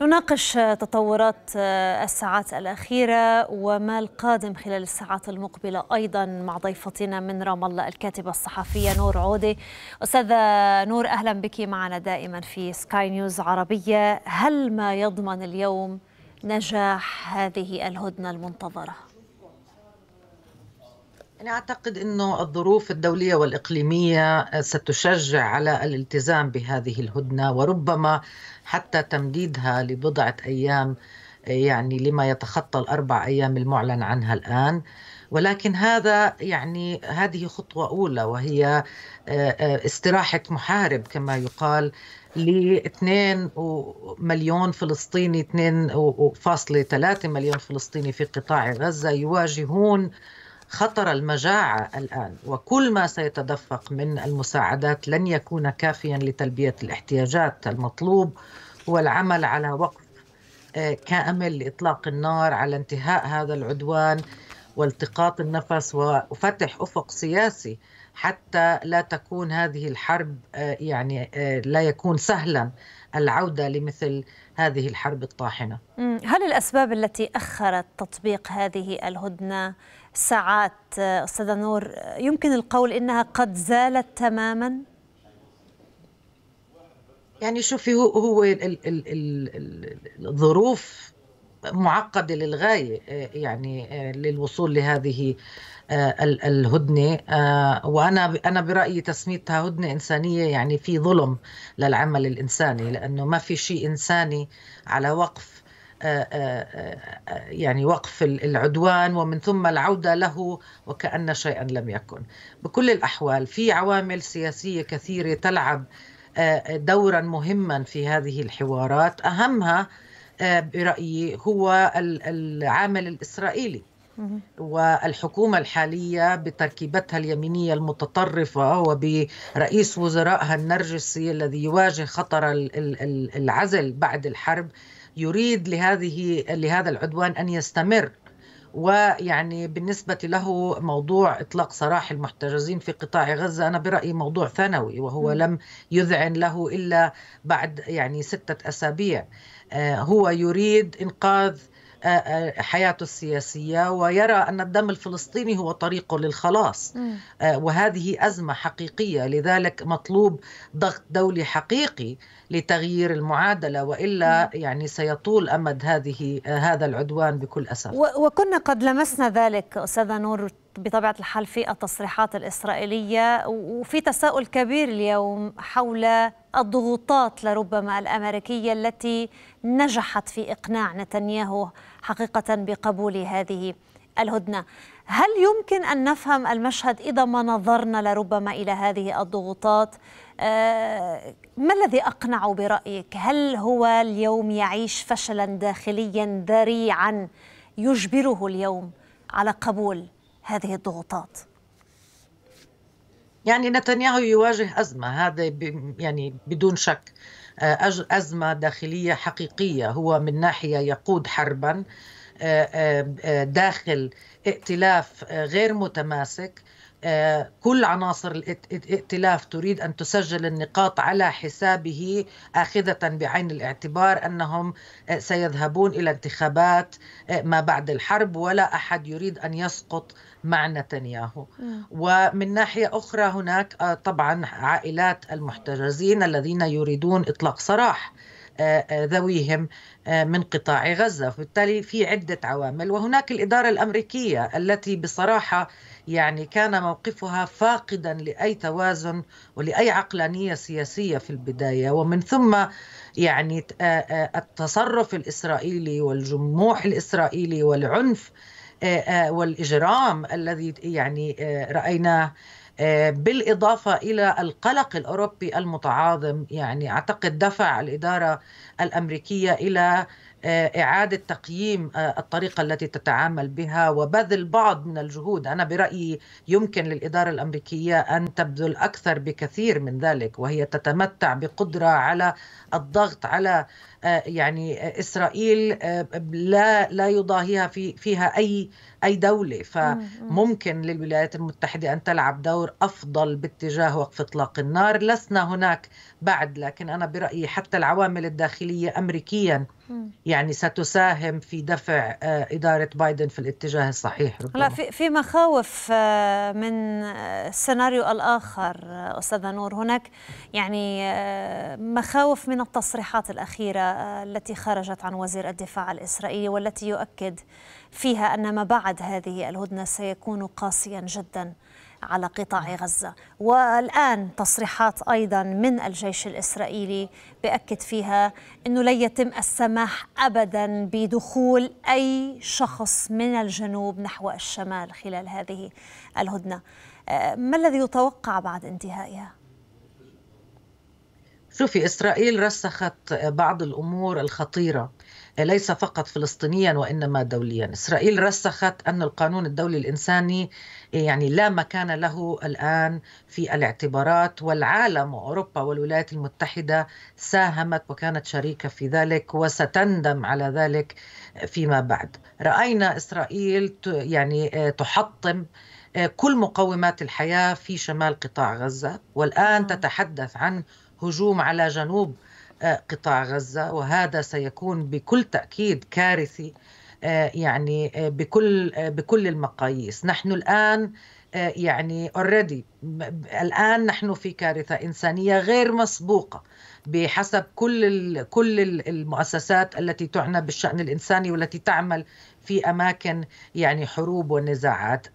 نناقش تطورات الساعات الأخيرة وما القادم خلال الساعات المقبلة أيضا مع ضيفتنا من رام الله الكاتبة الصحفية نور عودة أستاذة نور أهلا بك معنا دائما في سكاي نيوز عربية هل ما يضمن اليوم نجاح هذه الهدنة المنتظرة؟ أنا أعتقد أنه الظروف الدولية والإقليمية آه، ستشجع على الالتزام بهذه الهدنة وربما حتى تمديدها لبضعة أيام آه، يعني لما يتخطى الأربع أيام المعلن عنها الآن ولكن هذا يعني هذه خطوة أولى وهي آه، استراحة محارب كما يقال ل 2 مليون فلسطيني 2.3 مليون فلسطيني في قطاع غزة يواجهون خطر المجاعة الآن وكل ما سيتدفق من المساعدات لن يكون كافيا لتلبية الاحتياجات المطلوب هو العمل على وقف آه، كامل لإطلاق النار على انتهاء هذا العدوان والتقاط النفس وفتح أفق سياسي حتى لا تكون هذه الحرب آه، يعني آه، لا يكون سهلا العودة لمثل هذه الحرب الطاحنة هل الأسباب التي أخرت تطبيق هذه الهدنة ساعات أستاذة نور يمكن القول إنها قد زالت تماما؟ يعني شوفي هو, هو الـ الـ الـ الـ الظروف معقدة للغاية آه، يعني آه، للوصول لهذه آه، الهدنة وأنا أنا برأيي تسميتها هدنة إنسانية يعني في ظلم للعمل الإنساني لأنه ما في شيء إنساني على وقف آه، آه، آه، يعني وقف العدوان ومن ثم العوده له وكان شيئا لم يكن. بكل الاحوال في عوامل سياسيه كثيره تلعب دورا مهما في هذه الحوارات اهمها برايي هو العامل الاسرائيلي. والحكومة الحالية بتركيبتها اليمينية المتطرفة وبرئيس وزرائها النرجسي الذي يواجه خطر العزل بعد الحرب يريد لهذه لهذا العدوان ان يستمر ويعني بالنسبة له موضوع إطلاق سراح المحتجزين في قطاع غزة أنا برأيي موضوع ثانوي وهو لم يذعن له إلا بعد يعني ستة أسابيع آه، هو يريد إنقاذ آه، آه، حياته السياسية ويرى أن الدم الفلسطيني هو طريقه للخلاص آه، وهذه أزمة حقيقية لذلك مطلوب ضغط دولي حقيقي لتغيير المعادلة وإلا يعني سيطول أمد هذه هذا العدوان بكل أسف وكنا قد لمسنا ذلك أستاذة نور بطبيعة الحال في التصريحات الإسرائيلية وفي تساؤل كبير اليوم حول الضغوطات لربما الأمريكية التي نجحت في إقناع نتنياهو حقيقة بقبول هذه الهدنة هل يمكن أن نفهم المشهد إذا ما نظرنا لربما إلى هذه الضغوطات آه، ما الذي أقنع برأيك هل هو اليوم يعيش فشلا داخليا ذريعا يجبره اليوم على قبول هذه الضغوطات يعني نتنياهو يواجه أزمة هذا يعني بدون شك آه، أزمة داخلية حقيقية هو من ناحية يقود حربا آه، آه، داخل ائتلاف غير متماسك آه، كل عناصر الائتلاف تريد ان تسجل النقاط على حسابه اخذه بعين الاعتبار انهم آه، سيذهبون الى انتخابات آه، ما بعد الحرب ولا احد يريد ان يسقط مع نتنياهو ومن ناحيه اخرى هناك طبعا عائلات المحتجزين الذين يريدون اطلاق سراح آه، آه، ذويهم آه، من قطاع غزة وبالتالي في عدة عوامل وهناك الإدارة الأمريكية التي بصراحة يعني كان موقفها فاقدا لأي توازن ولأي عقلانية سياسية في البداية ومن ثم يعني التصرف الإسرائيلي والجموح الإسرائيلي والعنف والإجرام الذي يعني رأيناه آه، بالإضافة إلى القلق الأوروبي المتعاظم يعني أعتقد دفع الإدارة الأمريكية إلى آه، إعادة تقييم آه، الطريقة التي تتعامل بها وبذل بعض من الجهود أنا برأيي يمكن للإدارة الأمريكية أن تبذل أكثر بكثير من ذلك وهي تتمتع بقدرة على الضغط على آه، يعني إسرائيل لا لا يضاهيها في فيها أي أي دولة فممكن للولايات المتحدة أن تلعب دور أفضل باتجاه وقف إطلاق النار لسنا هناك بعد لكن أنا برأيي حتى العوامل الداخلية أمريكيا يعني ستساهم في دفع آه، إدارة بايدن في الاتجاه الصحيح لا في في مخاوف آه، من آه، السيناريو الآخر أستاذة نور هناك يعني مخاوف من التصريحات الأخيرة التي خرجت عن وزير الدفاع الإسرائيلي والتي يؤكد فيها أن ما بعد هذه الهدنة سيكون قاسيا جداً على قطاع غزة والآن تصريحات أيضا من الجيش الإسرائيلي بأكد فيها أنه لن يتم السماح أبدا بدخول أي شخص من الجنوب نحو الشمال خلال هذه الهدنة آه، ما الذي يتوقع بعد انتهائها؟ شوفي إسرائيل رسخت بعض الأمور الخطيرة ليس فقط فلسطينيا وانما دوليا اسرائيل رسخت ان القانون الدولي الانساني يعني لا مكان له الان في الاعتبارات والعالم واوروبا والولايات المتحده ساهمت وكانت شريكه في ذلك وستندم على ذلك فيما بعد راينا اسرائيل يعني آه، تحطم آه، كل مقومات الحياه في شمال قطاع غزه والان نعم. تتحدث عن هجوم على جنوب آه، قطاع غزه وهذا سيكون بكل تاكيد كارثي آه، يعني آه، بكل بكل المقاييس نحن الان يعني اوريدي الان نحن في كارثه انسانيه غير مسبوقه بحسب كل كل المؤسسات التي تعنى بالشان الانساني والتي تعمل في اماكن يعني حروب ونزاعات،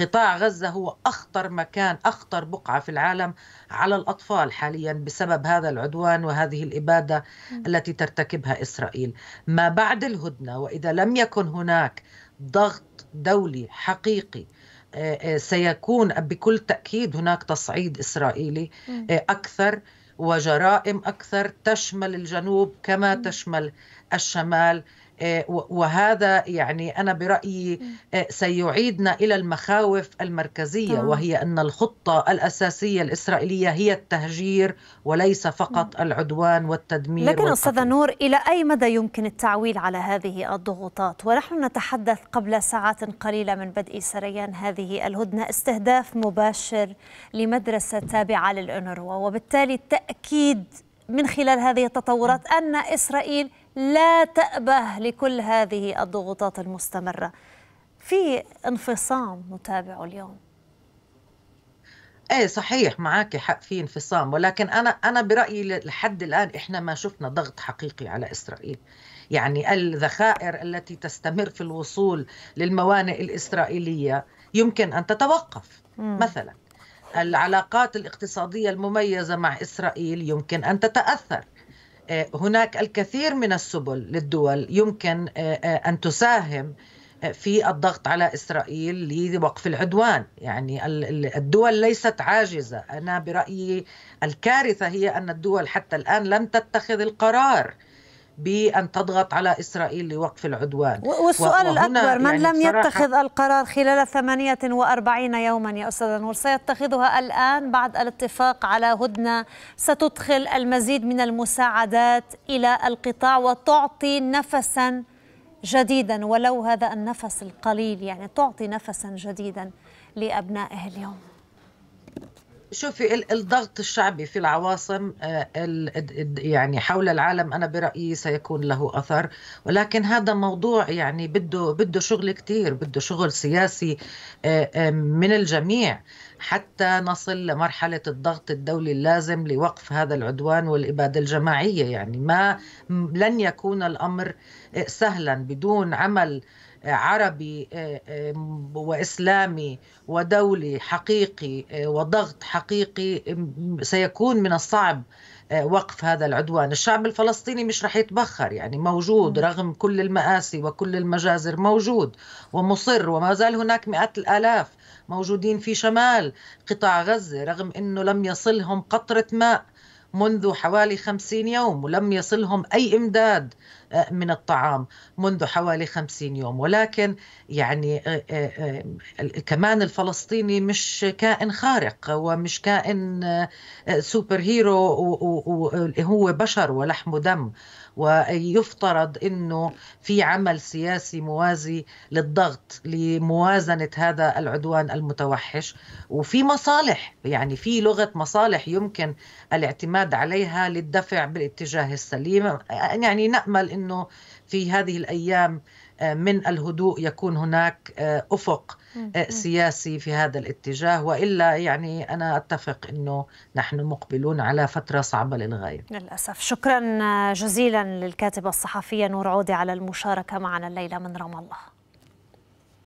قطاع غزه هو اخطر مكان اخطر بقعه في العالم على الاطفال حاليا بسبب هذا العدوان وهذه الاباده التي ترتكبها اسرائيل. ما بعد الهدنه واذا لم يكن هناك ضغط دولي حقيقي آه، آه، سيكون بكل تأكيد هناك تصعيد إسرائيلي آه، أكثر وجرائم أكثر تشمل الجنوب كما تشمل الشمال آه، وهذا يعني أنا برأيي آه، سيعيدنا إلى المخاوف المركزية وهي أن الخطة الأساسية الإسرائيلية هي التهجير وليس فقط العدوان والتدمير لكن أستاذ نور إلى أي مدى يمكن التعويل على هذه الضغوطات ونحن نتحدث قبل ساعات قليلة من بدء سريان هذه الهدنة استهداف مباشر لمدرسة تابعة للانروا وبالتالي التأكيد من خلال هذه التطورات أن إسرائيل لا تأبه لكل هذه الضغوطات المستمرة في انفصام نتابعه اليوم ايه صحيح معك حق في انفصام ولكن انا انا برايي لحد الان احنا ما شفنا ضغط حقيقي على اسرائيل يعني الذخائر التي تستمر في الوصول للموانئ الاسرائيليه يمكن ان تتوقف م. مثلا العلاقات الاقتصاديه المميزه مع اسرائيل يمكن ان تتاثر آه، هناك الكثير من السبل للدول يمكن آه، آه، ان تساهم في الضغط على اسرائيل لوقف العدوان، يعني الدول ليست عاجزه، انا برايي الكارثه هي ان الدول حتى الان لم تتخذ القرار بأن تضغط على إسرائيل لوقف العدوان والسؤال الأكبر من يعني لم يتخذ القرار خلال 48 يوما يا أستاذ نور سيتخذها الآن بعد الاتفاق على هدنة ستدخل المزيد من المساعدات إلى القطاع وتعطي نفسا جديدا ولو هذا النفس القليل يعني تعطي نفسا جديدا لأبنائه اليوم شوفي الضغط الشعبي في العواصم آه، يعني حول العالم انا برايي سيكون له اثر ولكن هذا موضوع يعني بده بده شغل كثير بده شغل سياسي آه، من الجميع حتى نصل لمرحلة الضغط الدولي اللازم لوقف هذا العدوان والإبادة الجماعية يعني ما لن يكون الأمر سهلا بدون عمل عربي آه، آه، واسلامي ودولي حقيقي آه، وضغط حقيقي سيكون من الصعب وقف هذا العدوان الشعب الفلسطيني مش رح يتبخر يعني موجود رغم كل المآسي وكل المجازر موجود ومصر وما زال هناك مئات الآلاف موجودين في شمال قطاع غزة رغم أنه لم يصلهم قطرة ماء منذ حوالي خمسين يوم ولم يصلهم أي إمداد آه، من الطعام منذ حوالي 50 يوم ولكن يعني آه، آه، كمان الفلسطيني مش كائن خارق ومش كائن سوبر هيرو وهو بشر ولحم دم ويفترض انه في عمل سياسي موازي للضغط لموازنه هذا العدوان المتوحش وفي مصالح يعني في لغه مصالح يمكن الاعتماد عليها للدفع بالاتجاه السليم يعني نامل انه في هذه الايام آه، من الهدوء يكون هناك آه، افق آه، سياسي في هذا الاتجاه والا يعني انا اتفق انه نحن مقبلون على فتره صعبه للغايه. للاسف، شكرا جزيلا للكاتبه الصحفيه نور عودي على المشاركه معنا الليله من رام الله.